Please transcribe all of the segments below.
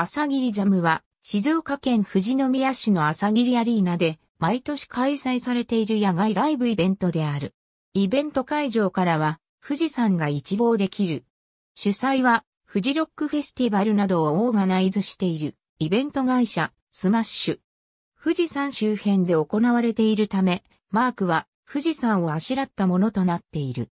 朝霧ジャムは、静岡県富士宮市の朝霧アリーナで、毎年開催されている野外ライブイベントである。イベント会場からは、富士山が一望できる。主催は、富士ロックフェスティバルなどをオーガナイズしている、イベント会社、スマッシュ。富士山周辺で行われているため、マークは、富士山をあしらったものとなっている。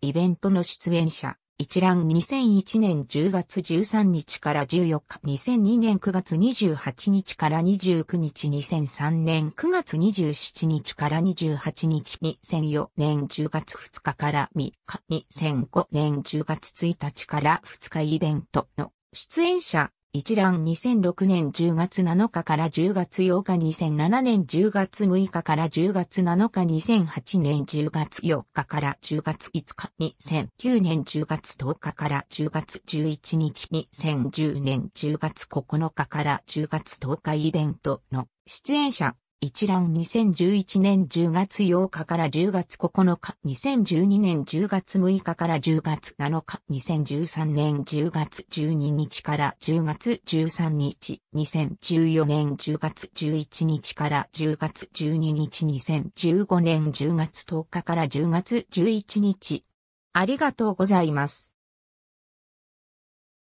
イベントの出演者。一覧2001年10月13日から14日2002年9月28日から29日2003年9月27日から28日2004年10月2日から3日2005年10月1日から2日イベントの出演者一覧2006年10月7日から10月8日2007年10月6日から10月7日2008年10月4日から10月5日2009年10月10日から10月11日2010年10月9日から10月10日イベントの出演者一覧2011年10月8日から10月9日、2012年10月6日から10月7日、2013年10月12日から10月13日、2014年10月11日から10月12日、2015年10月10日から10月11日。ありがとうございます。